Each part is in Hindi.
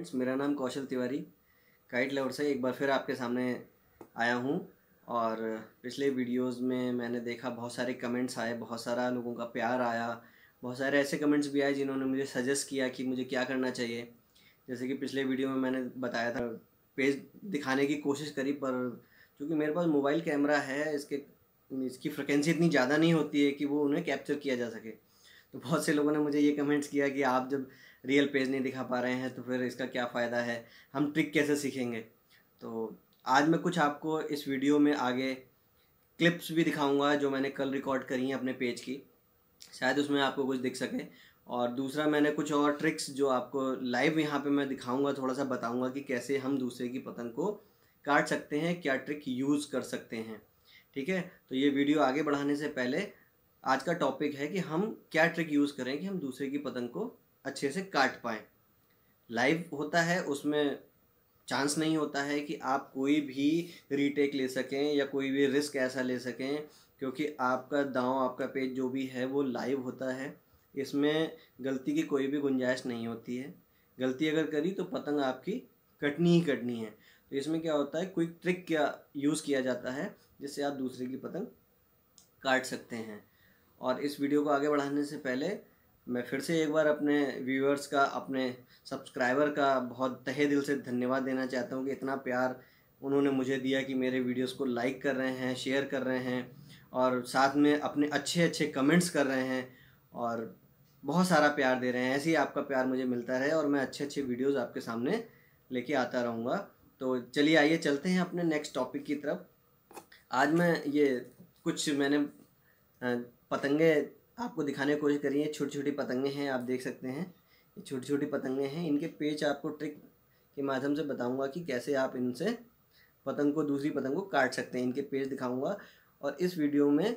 फ्रेंड्स मेरा नाम कौशल तिवारी काइट लवर से एक बार फिर आपके सामने आया हूँ और पिछले वीडियोस में मैंने देखा बहुत सारे कमेंट्स आए बहुत सारा लोगों का प्यार आया बहुत सारे ऐसे कमेंट्स भी आए जिन्होंने मुझे सजेस्ट किया कि मुझे क्या करना चाहिए जैसे कि पिछले वीडियो में मैंने बताया था पेज दिखाने की कोशिश करी पर चूँकि मेरे पास मोबाइल कैमरा है इसके इसकी फ्रिक्वेंसी इतनी ज़्यादा नहीं होती है कि वो उन्हें कैप्चर किया जा सके तो बहुत से लोगों ने मुझे ये कमेंट्स किया कि आप जब रियल पेज नहीं दिखा पा रहे हैं तो फिर इसका क्या फ़ायदा है हम ट्रिक कैसे सीखेंगे तो आज मैं कुछ आपको इस वीडियो में आगे क्लिप्स भी दिखाऊंगा जो मैंने कल रिकॉर्ड करी हैं अपने पेज की शायद उसमें आपको कुछ दिख सके और दूसरा मैंने कुछ और ट्रिक्स जो आपको लाइव यहाँ पे मैं दिखाऊंगा थोड़ा सा बताऊंगा कि कैसे हम दूसरे की पतंग को काट सकते हैं क्या ट्रिक यूज़ कर सकते हैं ठीक है तो ये वीडियो आगे बढ़ाने से पहले आज का टॉपिक है कि हम क्या ट्रिक यूज़ करें कि हम दूसरे की पतंग को अच्छे से काट पाएँ लाइव होता है उसमें चांस नहीं होता है कि आप कोई भी रीटेक ले सकें या कोई भी रिस्क ऐसा ले सकें क्योंकि आपका दांव आपका पेज जो भी है वो लाइव होता है इसमें गलती की कोई भी गुंजाइश नहीं होती है गलती अगर करी तो पतंग आपकी कटनी ही कटनी है तो इसमें क्या होता है क्विक ट्रिक क्या यूज़ किया जाता है जिससे आप दूसरे की पतंग काट सकते हैं और इस वीडियो को आगे बढ़ाने से पहले मैं फिर से एक बार अपने व्यूअर्स का अपने सब्सक्राइबर का बहुत तहे दिल से धन्यवाद देना चाहता हूँ कि इतना प्यार उन्होंने मुझे दिया कि मेरे वीडियोस को लाइक कर रहे हैं शेयर कर रहे हैं और साथ में अपने अच्छे अच्छे कमेंट्स कर रहे हैं और बहुत सारा प्यार दे रहे हैं ऐसे ही आपका प्यार मुझे मिलता रहे और मैं अच्छे अच्छे वीडियोस आपके सामने लेके आता रहूँगा तो चलिए आइए चलते हैं अपने नेक्स्ट टॉपिक की तरफ आज मैं ये कुछ मैंने पतंगे आपको दिखाने की कोशिश करिए छोटी छोटी पतंगे हैं आप देख सकते हैं ये छोटी छोटी पतंगे हैं इनके पेच आपको ट्रिक के माध्यम से बताऊंगा कि कैसे आप इनसे पतंग को दूसरी पतंग को काट सकते हैं इनके पेज दिखाऊंगा और इस वीडियो में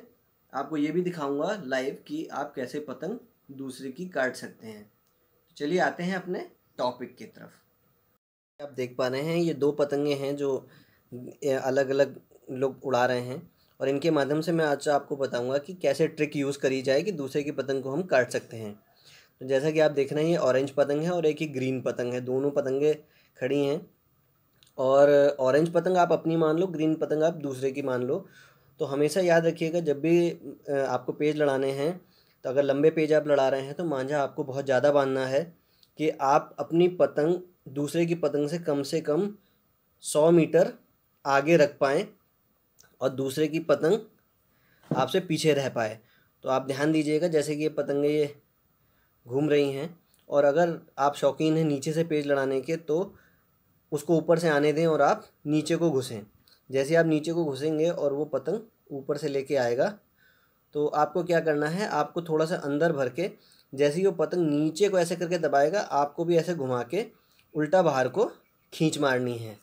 आपको ये भी दिखाऊंगा लाइव कि आप कैसे पतंग दूसरे की काट सकते हैं तो चलिए आते हैं अपने टॉपिक की तरफ आप देख पा रहे हैं ये दो पतंगे हैं जो अलग अलग लोग उड़ा रहे हैं और इनके माध्यम से मैं आज आपको बताऊंगा कि कैसे ट्रिक यूज़ करी जाए कि दूसरे की पतंग को हम काट सकते हैं तो जैसा कि आप देख रहे हैं ये ऑरेंज पतंग है और एक ही ग्रीन पतंग है दोनों पतंगे खड़ी हैं और ऑरेंज पतंग आप अपनी मान लो ग्रीन पतंग आप दूसरे की मान लो तो हमेशा याद रखिएगा जब भी आपको पेज लड़ाने हैं तो अगर लंबे पेज आप लड़ा रहे हैं तो मांझा आपको बहुत ज़्यादा बांधना है कि आप अपनी पतंग दूसरे की पतंग से कम से कम सौ मीटर आगे रख पाएँ और दूसरे की पतंग आपसे पीछे रह पाए तो आप ध्यान दीजिएगा जैसे कि ये पतंगे ये घूम रही हैं और अगर आप शौकीन हैं नीचे से पेज लड़ाने के तो उसको ऊपर से आने दें और आप नीचे को घुसें जैसे आप नीचे को घुसेंगे और वो पतंग ऊपर से लेके आएगा तो आपको क्या करना है आपको थोड़ा सा अंदर भर के जैसे ही वो पतंग नीचे को ऐसे करके दबाएगा आपको भी ऐसे घुमा के उल्टा बाहर को खींच मारनी है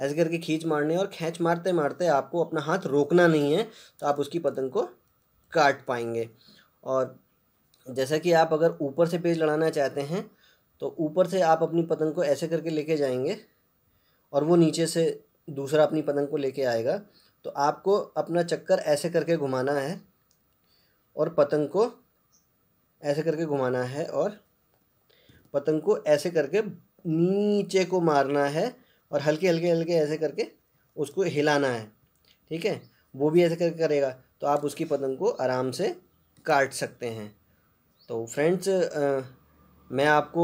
ऐसे करके खींच मारने और खींच मारते मारते आपको अपना हाथ रोकना नहीं है तो आप उसकी पतंग को काट पाएंगे और जैसा कि आप अगर ऊपर से पेज लड़ाना चाहते हैं तो ऊपर से आप अपनी पतंग को ऐसे करके लेके जाएंगे और वो नीचे से दूसरा अपनी पतंग को लेके आएगा तो आपको अपना चक्कर ऐसे करके घुमाना है और पतंग को ऐसे करके घुमाना है और पतंग को ऐसे करके नीचे को मारना है और हल्के हल्के हल्के ऐसे करके उसको हिलाना है ठीक है वो भी ऐसे करके करेगा तो आप उसकी पतंग को आराम से काट सकते हैं तो फ्रेंड्स मैं आपको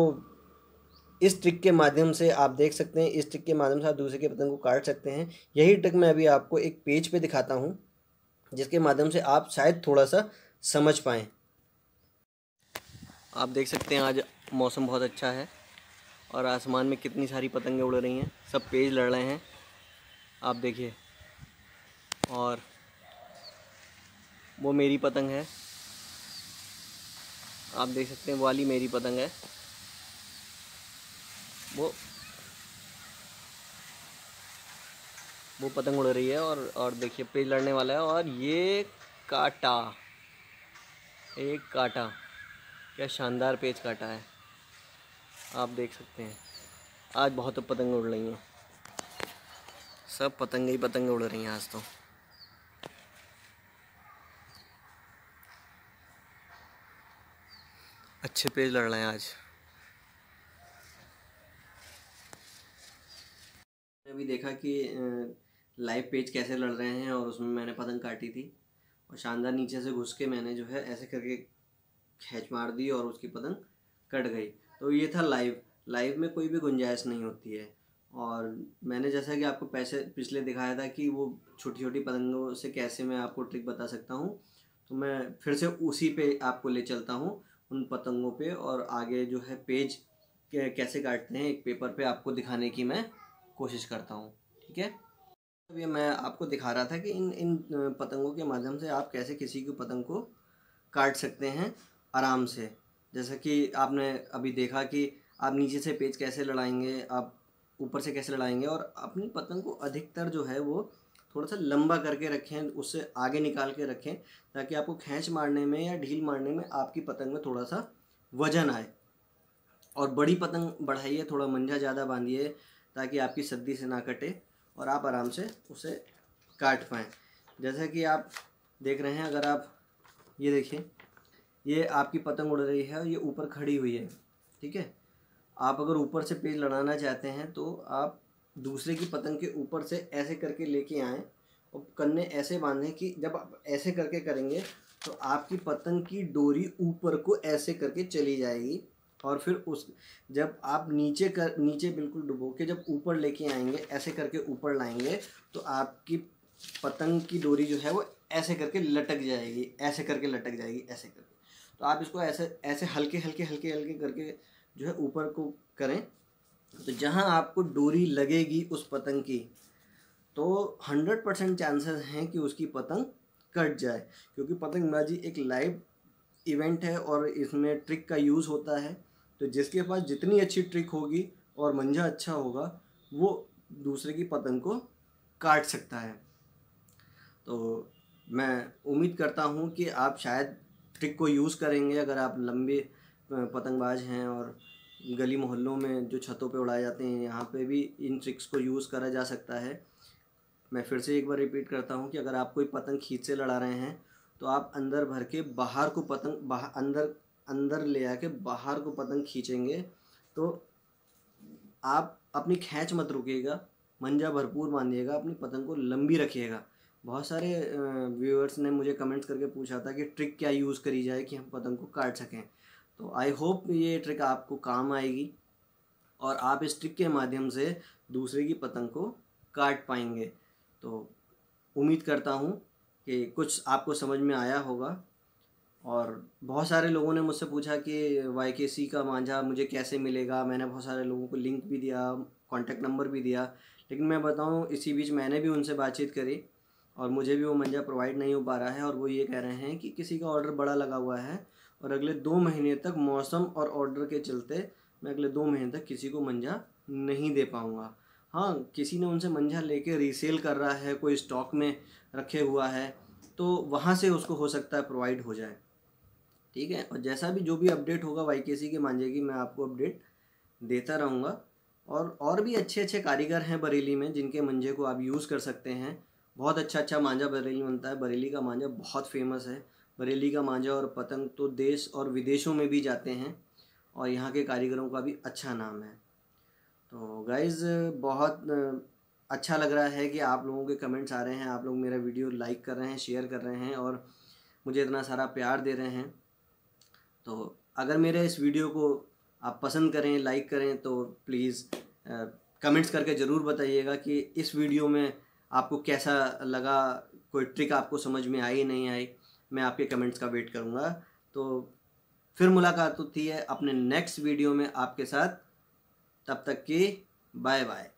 इस ट्रिक के माध्यम से आप देख सकते हैं इस ट्रिक के माध्यम से आप दूसरे के पतंग को काट सकते हैं यही ट्रिक मैं अभी आपको एक पेज पे दिखाता हूँ जिसके माध्यम से आप शायद थोड़ा सा समझ पाएँ आप देख सकते हैं आज मौसम बहुत अच्छा है और आसमान में कितनी सारी पतंगें उड़ रही हैं सब पेज लड़ रहे हैं आप देखिए और वो मेरी पतंग है आप देख सकते हैं वाली मेरी पतंग है वो वो पतंग उड़ रही है और और देखिए पेज लड़ने वाला है और ये काटा एक काटा क्या शानदार पेज काटा है आप देख सकते हैं आज बहुत पतंग उड़ रही हैं सब पतंग ही पतंग उड़ रही हैं आज तो अच्छे पेज लड़ रहे हैं आज अभी देखा कि लाइव पेज कैसे लड़ रहे हैं और उसमें मैंने पतंग काटी थी और शानदार नीचे से घुस के मैंने जो है ऐसे करके खींच मार दी और उसकी पतंग कट गई तो ये था लाइव लाइव में कोई भी गुंजाइश नहीं होती है और मैंने जैसा कि आपको पैसे पिछले दिखाया था कि वो छोटी छोटी पतंगों से कैसे मैं आपको ट्रिक बता सकता हूँ तो मैं फिर से उसी पे आपको ले चलता हूँ उन पतंगों पे और आगे जो है पेज कैसे काटते हैं एक पेपर पे आपको दिखाने की मैं कोशिश करता हूँ ठीक है अब ये मैं आपको दिखा रहा था कि इन इन पतंगों के माध्यम से आप कैसे किसी की पतंग को काट सकते हैं आराम से जैसा कि आपने अभी देखा कि आप नीचे से पेज कैसे लड़ाएंगे आप ऊपर से कैसे लड़ाएंगे और अपनी पतंग को अधिकतर जो है वो थोड़ा सा लंबा करके रखें उससे आगे निकाल के रखें ताकि आपको खींच मारने में या ढील मारने में आपकी पतंग में थोड़ा सा वजन आए और बड़ी पतंग बढ़ाइए थोड़ा मंझा ज़्यादा बांधिए ताकि आपकी सर्दी से ना कटे और आप आराम से उसे काट पाएँ जैसा कि आप देख रहे हैं अगर आप ये देखें ये आपकी पतंग उड़ रही है और ये ऊपर खड़ी हुई है ठीक है आप अगर ऊपर से पेज लड़ाना चाहते हैं तो आप दूसरे की पतंग के ऊपर से ऐसे करके लेके आएँ और कन्ने ऐसे बांधें कि जब आप ऐसे करके करेंगे तो आपकी पतंग की डोरी ऊपर को ऐसे करके चली जाएगी और फिर उस जब आप नीचे कर नीचे बिल्कुल डुबो के जब ऊपर लेके आएंगे ऐसे करके ऊपर लाएंगे तो आपकी पतंग की डोरी जो है वो ऐसे करके लटक जाएगी ऐसे करके लटक जाएगी ऐसे करके तो आप इसको ऐसे ऐसे हल्के हल्के हल्के हल्के करके जो है ऊपर को करें तो जहाँ आपको डोरी लगेगी उस पतंग की तो हंड्रेड परसेंट चांसेस हैं कि उसकी पतंग कट जाए क्योंकि पतंगबाजी एक लाइव इवेंट है और इसमें ट्रिक का यूज़ होता है तो जिसके पास जितनी अच्छी ट्रिक होगी और मंझा अच्छा होगा वो दूसरे की पतंग को काट सकता है तो मैं उम्मीद करता हूँ कि आप शायद ट्रिक को यूज़ करेंगे अगर आप लंबे पतंगबाज हैं और गली मोहल्लों में जो छतों पे उड़ाए जाते हैं यहाँ पे भी इन ट्रिक्स को यूज़ करा जा सकता है मैं फिर से एक बार रिपीट करता हूँ कि अगर आप कोई पतंग खींच से लड़ा रहे हैं तो आप अंदर भर के बाहर को पतंग बाहर अंदर अंदर ले आके बाहर को पतंग खींचेंगे तो आप अपनी खींच मत रुकेगा मंजा भरपूर बांधिएगा अपनी पतंग को लंबी रखिएगा बहुत सारे व्यूअर्स ने मुझे कमेंट्स करके पूछा था कि ट्रिक क्या यूज़ करी जाए कि हम पतंग को काट सकें तो आई होप ये ट्रिक आपको काम आएगी और आप इस ट्रिक के माध्यम से दूसरे की पतंग को काट पाएंगे तो उम्मीद करता हूँ कि कुछ आपको समझ में आया होगा और बहुत सारे लोगों ने मुझसे पूछा कि वाई के सी का मांझा मुझे कैसे मिलेगा मैंने बहुत सारे लोगों को लिंक भी दिया कांटेक्ट नंबर भी दिया लेकिन मैं बताऊँ इसी बीच मैंने भी उनसे बातचीत करी और मुझे भी वो मंजा प्रोवाइड नहीं हो पा रहा है और वो ये कह रहे हैं कि किसी का ऑर्डर बड़ा लगा हुआ है और अगले दो महीने तक मौसम और ऑर्डर के चलते मैं अगले दो महीने तक किसी को मंजा नहीं दे पाऊँगा हाँ किसी ने उनसे मंझा लेके रीसेल कर रहा है कोई स्टॉक में रखे हुआ है तो वहाँ से उसको हो सकता है प्रोवाइड हो जाए ठीक है और जैसा भी जो भी अपडेट होगा वाई के सी के मांझे की मैं आपको अपडेट देता रहूँगा और और भी अच्छे अच्छे कारीगर हैं बरेली में जिनके मंझे को आप यूज़ कर सकते हैं बहुत अच्छा अच्छा मांझा बरेली बनता है बरेली का मांझा बहुत फेमस है बरेली का मांझा और पतंग तो देश और विदेशों में भी जाते हैं और यहाँ के कारीगरों का भी अच्छा नाम है तो गाइज़ बहुत अच्छा लग रहा है कि आप लोगों के कमेंट्स आ रहे हैं आप लोग मेरा वीडियो लाइक कर रहे हैं शेयर कर रहे हैं और मुझे इतना सारा प्यार दे रहे हैं तो अगर मेरे इस वीडियो को आप पसंद करें लाइक करें तो प्लीज़ कमेंट्स करके ज़रूर बताइएगा कि इस वीडियो में आपको कैसा लगा कोई ट्रिक आपको समझ में आई नहीं आई मैं आपके कमेंट्स का वेट करूँगा तो फिर मुलाकात होती है अपने नेक्स्ट वीडियो में आपके साथ तब तक की बाय बाय